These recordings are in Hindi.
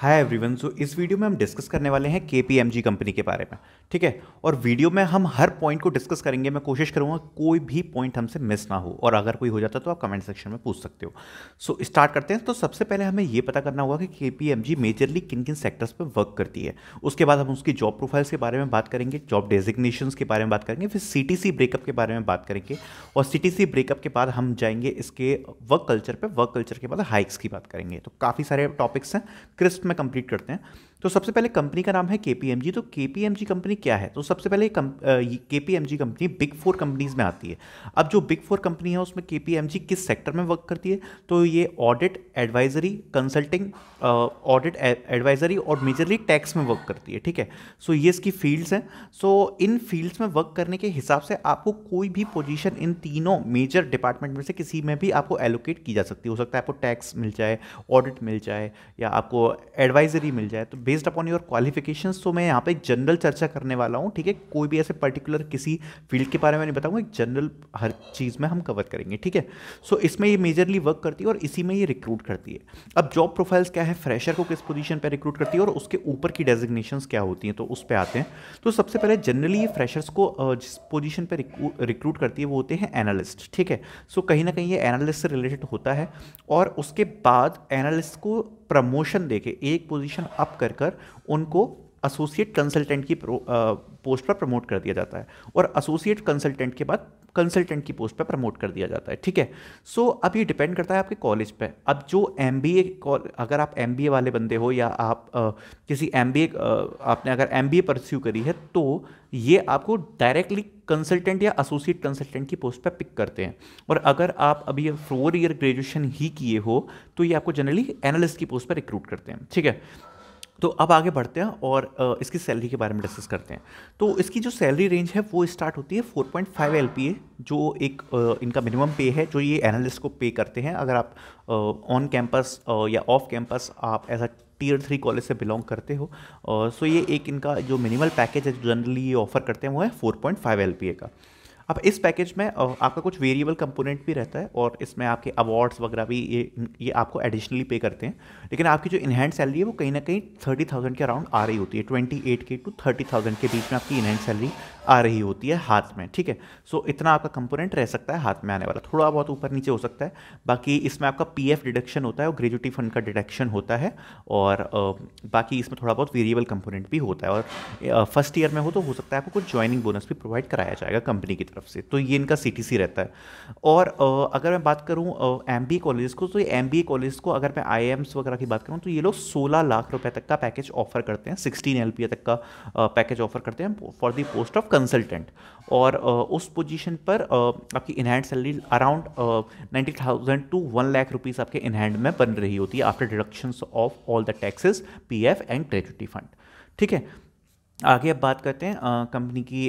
हाय एवरीवन सो इस वीडियो में हम डिस्कस करने वाले हैं के कंपनी के बारे में ठीक है और वीडियो में हम हर पॉइंट को डिस्कस करेंगे मैं कोशिश करूँगा कोई भी पॉइंट हमसे मिस ना हो और अगर कोई हो जाता तो आप कमेंट सेक्शन में पूछ सकते हो सो so, स्टार्ट करते हैं तो सबसे पहले हमें यह पता करना होगा कि के मेजरली किन किन सेक्टर्स पर वर्क करती है उसके बाद हम उसकी जॉब प्रोफाइल्स के बारे में बात करेंगे जॉब डेजिग्नेशन के बारे में बात करेंगे फिर सी ब्रेकअप के बारे में बात करेंगे और सी ब्रेकअप के बाद हम जाएंगे इसके वर्क कल्चर पर वर्क कल्चर के बाद हाइक्स की बात करेंगे तो काफ़ी सारे टॉपिक्स हैं क्रिस्ट मैं कंप्लीट करते हैं तो सबसे पहले कंपनी का नाम है के तो के कंपनी क्या है तो सबसे पहले K P company big four companies में आती है अब जो बिग फोर कंपनी है उसमें के किस सेक्टर में वर्क करती है तो ये audit advisory consulting audit advisory और मेजरली टैक्स में वर्क करती है ठीक है सो ये इसकी फील्ड्स हैं सो इन फील्ड्स में वर्क करने के हिसाब से आपको कोई भी पोजिशन इन तीनों मेजर डिपार्टमेंट में से किसी में भी आपको एलोकेट की जा सकती है हो सकता है आपको टैक्स मिल जाए ऑडिट मिल जाए या आपको एडवाइजरी मिल जाए तो बेस्ड अपॉन योर क्वालिफिकेशन तो मैं यहाँ पे जनरल चर्चा करने वाला हूँ ठीक है कोई भी ऐसे पर्टिकुलर किसी फील्ड के बारे में नहीं बताऊँगा एक जनरल हर चीज़ में हम कवर करेंगे ठीक है सो इसमें ये मेजरली वर्क करती है और इसी में ये रिक्रूट करती है अब जॉब प्रोफाइल्स क्या है फ्रेशर को किस पोजीशन पर रिक्रूट करती है और उसके ऊपर की डेजिग्नेशन क्या होती हैं तो उस पर आते हैं तो सबसे पहले जनरली ये फ्रेशर्स को जिस पोजीशन पर रिक्रूट करती है वो होते हैं एनालिस्ट ठीक है सो कहीं ना कहीं ये एनालिस्ट से रिलेटेड होता है और उसके बाद एनालिस्ट को प्रमोशन देके एक पोजीशन अप कर कर उनको एसोसिएट कंसल्टेंट की पोस्ट uh, पर प्रमोट कर दिया जाता है और एसोसिएट कंसल्टेंट के बाद कंसल्टेंट की पोस्ट पर प्रमोट कर दिया जाता है ठीक है सो so, अब ये डिपेंड करता है आपके कॉलेज पे अब जो एम बी ए अगर आप एम बी ए वाले बंदे हो या आप आ, uh, किसी एम बी ए आपने अगर एम बी ए परस्यू करी है तो ये आपको डायरेक्टली कंसल्टेंट या एसोसिएट कंसल्टेंट की पोस्ट पर पिक करते हैं और अगर आप अभी फोर ईयर ग्रेजुएशन ही किए हो तो ये आपको जनरली एनालिस्ट की पोस्ट पर रिक्रूट करते हैं ठीक है तो अब आगे बढ़ते हैं और इसकी सैलरी के बारे में डिस्कस करते हैं तो इसकी जो सैलरी रेंज है वो स्टार्ट होती है 4.5 पॉइंट जो एक इनका मिनिमम पे है जो ये एनालिस्ट को पे करते हैं अगर आप ऑन कैंपस या ऑफ कैंपस आप as a tier three college से बिलोंग करते हो सो ये एक इनका जो मिनिमल पैकेज है जनरली ये ऑफर करते हैं वो है फोर पॉइंट फाइव एल का अब इस पैकेज में आपका कुछ वेरिएबल कंपोनेंट भी रहता है और इसमें आपके अवार्ड्स वगैरह भी ये ये आपको एडिशनली पे करते हैं लेकिन आपकी जो इनहैंड सैलरी है वो कहीं ना कहीं थर्टी थाउजेंड के अराउंड आ रही होती है twenty eight K to thirty thousand के बीच में आपकी इनहैंड सैलरी आ रही होती है हाथ में ठीक है सो इतना आपका कंपोनेंट रह सकता है हाथ में आने वाला थोड़ा बहुत ऊपर नीचे हो सकता है बाकी इसमें आपका पी एफ डिडक्शन होता है और ग्रेजुटी फंड का डिडक्शन होता है और बाकी इसमें थोड़ा बहुत वेरिएबल कंपोनेंट भी होता है और फर्स्ट ईयर में हो तो हो सकता है आपको कुछ ज्वाइनिंग बोनस भी प्रोवाइड कराया जाएगा कंपनी की तरफ तरफ से तो ये इनका सी रहता है और अगर मैं बात करूँ एम बी कॉलेज को तो ये एम बी कॉलेज को अगर मैं आई वगैरह की बात करूँ तो ये लोग सोलह लाख रुपये तक का पैकेज ऑफर करते हैं सिक्सटीन एल तक का पैकेज ऑफर करते हैं for the post of consultant और उस पोजीशन पर आपकी in hand salary around ninety thousand to one lakh rupees आपके इनहैंड में बन रही होती है after deductions of all the taxes PF and gratuity fund ठीक है आगे अब बात करते हैं कंपनी की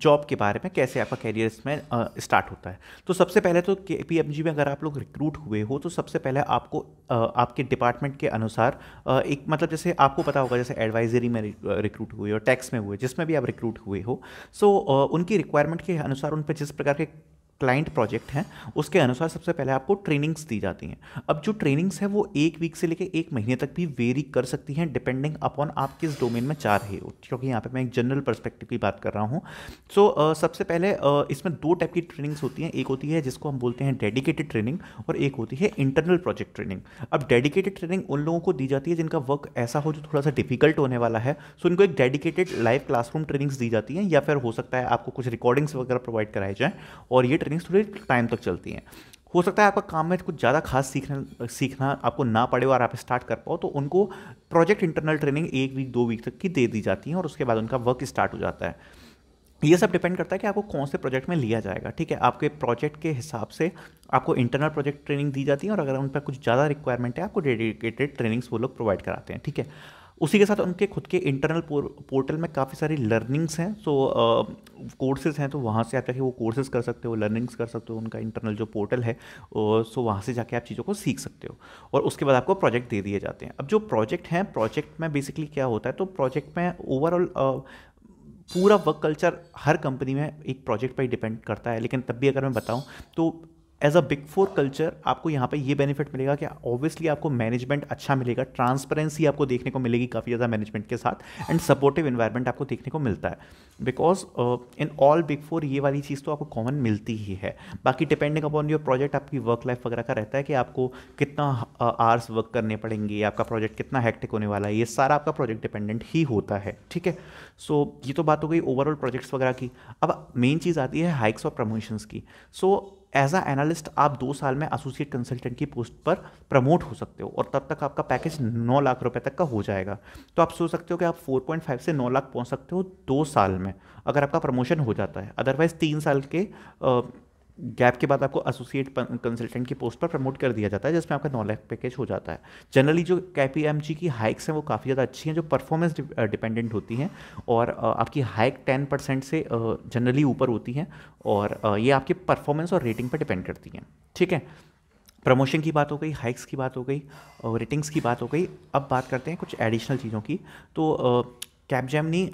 जॉब के बारे में कैसे आपका कैरियर इसमें स्टार्ट होता है तो सबसे पहले तो के पी एम जी में अगर आप लोग रिक्रूट हुए हो तो सबसे पहले आपको आ, आपके डिपार्टमेंट के अनुसार आ, एक मतलब जैसे आपको पता होगा जैसे एडवाइजरी में रिक्रूट हुए हो टैक्स में हुए जिसमें भी आप रिक्रूट हुए हो सो आ, उनकी रिक्वायरमेंट के अनुसार उन पर जिस प्रकार के क्लाइंट प्रोजेक्ट हैं उसके अनुसार सबसे पहले आपको ट्रेनिंग्स दी जाती हैं अब जो ट्रेनिंग्स हैं वो एक वीक से लेकर एक महीने तक भी वेरी कर सकती हैं डिपेंडिंग अपॉन आप किस डोमेन में चाह रहे हो क्योंकि यहाँ पे मैं एक जनरल पर्सपेक्टिव की बात कर रहा हूँ सो so, uh, सबसे पहले uh, इसमें दो टाइप की ट्रेनिंग्स होती हैं एक होती है जिसको हम बोलते हैं डेडिकेटेड ट्रेनिंग और एक होती है इंटरनल प्रोजेक्ट ट्रेनिंग अब डेडिकेटेड ट्रेनिंग उन लोगों को दी जाती है जिनका वर्क ऐसा हो जो थोड़ा सा डिफिकल्ट होने वाला है सो so, उनको एक डेडिकेटेड लाइव क्लासरूम ट्रेनिंग्स दी जाती हैं या फिर हो सकता है आपको कुछ रिकॉर्डिंग्स वगैरह प्रोवाइड कराए जाएँ और ये ट्रेनिंग थोड़ी टाइम तक चलती हैं हो सकता है आपका काम में कुछ ज़्यादा खास सीखना सीखना आपको ना पड़े और आप स्टार्ट कर पाओ तो उनको प्रोजेक्ट इंटरनल ट्रेनिंग एक वीक दो वीक तक की दे दी जाती है और उसके बाद उनका वर्क स्टार्ट हो जाता है ये सब डिपेंड करता है कि आपको कौन से प्रोजेक्ट में लिया जाएगा ठीक है आपके प्रोजेक्ट के हिसाब से आपको इंटरनल प्रोजेक्ट ट्रेनिंग दी जाती है और अगर उन पर कुछ ज़्यादा रिक्वायरमेंट है आपको डेडिकेटेड ट्रेनिंग्स वो लोग प्रोवाइड कराते हैं ठीक है उसी के साथ उनके खुद के इंटरनल पोर्टल में काफ़ी सारी लर्निंग्स हैं सो कोर्सेज़ हैं तो वहाँ से आप जाके वो कोर्सेज़ कर सकते हो लर्निंग्स कर सकते हो उनका इंटरनल जो पोर्टल है सो वहाँ से जाके आप चीज़ों को सीख सकते हो और उसके बाद आपको प्रोजेक्ट दे दिए जाते हैं अब जो प्रोजेक्ट हैं प्रोजेक्ट में बेसिकली क्या होता है तो प्रोजेक्ट में ओवरऑल पूरा वर्क कल्चर हर कंपनी में एक प्रोजेक्ट पर ही डिपेंड करता है लेकिन तब भी अगर मैं बताऊं तो as a big four culture आपको यहाँ पे ये बेनिफिट मिलेगा कि ऑब्वियसली आपको मैनेजमेंट अच्छा मिलेगा ट्रांसपेरेंसी आपको देखने को मिलेगी काफ़ी ज़्यादा मैनेजमेंट के साथ एंड सपोर्टिव इन्वायरमेंट आपको देखने को मिलता है because in all big four ये वाली चीज़ तो आपको कॉमन मिलती ही है बाकी डिपेंडिंग अपॉन योर प्रोजेक्ट आपकी वर्क लाइफ वगैरह का रहता है कि आपको कितना आवर्स uh, वर्क करने पड़ेंगे आपका प्रोजेक्ट कितना हैक्टिक होने वाला है ये सारा आपका प्रोजेक्ट डिपेंडेंट ही होता है ठीक है सो so, ये तो बात हो गई ओवरऑल प्रोजेक्ट्स वगैरह की अब मेन चीज़ आती है हाइक्स और प्रमोशंस की so so, as a analyst आप दो साल में एसोसिएट कंसल्टेंट की पोस्ट पर प्रमोट हो सकते हो और तब तक आपका पैकेज नौ लाख रुपए तक का हो जाएगा तो आप सोच सकते हो कि आप 4.5 से नौ लाख पहुंच सकते हो दो साल में अगर आपका प्रमोशन हो जाता है अदरवाइज तीन साल के गैप के बाद आपको एसोसिएट कंसल्टेंट की पोस्ट पर प्रमोट कर दिया जाता है जिसमें आपका नॉलेज पैकेज हो जाता है जनरली जो के की हाइक्स हैं वो काफ़ी ज़्यादा अच्छी हैं जो परफॉर्मेंस डिपेंडेंट होती हैं और आपकी हाइक टेन परसेंट से जनरली ऊपर होती हैं और ये आपके परफॉर्मेंस और रेटिंग पर डिपेंड करती हैं ठीक है प्रमोशन की बात हो गई हाइक्स की बात हो गई रेटिंग्स की बात हो गई अब बात करते हैं कुछ एडिशनल चीज़ों की तो जैमनी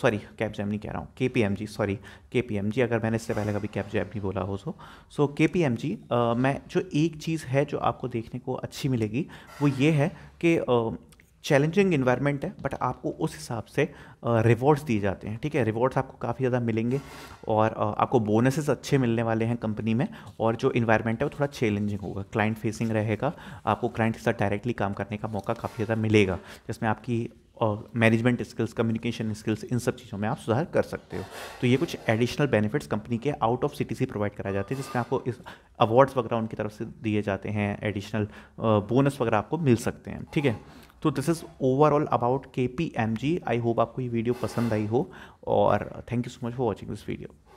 सॉरी जैमनी कह रहा हूँ K P M G sorry K P M G अगर मैंने इससे पहले कभी जैमनी बोला हो सो सो के पी एम जी मैं जो एक चीज़ है जो आपको देखने को अच्छी मिलेगी वो ये है कि चैलेंजिंग uh, इन्वायरमेंट है बट आपको उस हिसाब से रिवॉर्ड्स uh, दिए जाते हैं ठीक है रिवॉर्ड्स आपको काफ़ी ज़्यादा मिलेंगे और uh, आपको बोनसेस अच्छे मिलने वाले हैं कंपनी में और जो इन्वायरमेंट है वो थोड़ा चैलेंजिंग होगा क्लाइंट फेसिंग रहेगा आपको क्लाइंट के साथ डायरेक्टली काम करने का मौका काफ़ी ज़्यादा मिलेगा जिसमें आपकी और मैनेजमेंट स्किल्स कम्युनिकेशन स्किल्स इन सब चीज़ों में आप सुधार कर सकते हो तो ये कुछ एडिशनल बेनिफिट्स कंपनी के आउट ऑफ सिटी से प्रोवाइड कराए जाते हैं जिसमें आपको इस अवार्ड्स वगैरह उनकी तरफ से दिए जाते हैं एडिशनल बोनस वगैरह आपको मिल सकते हैं ठीक है तो this is overall about K P M G I hope आपको ये वीडियो पसंद आई हो और thank you so much for watching this video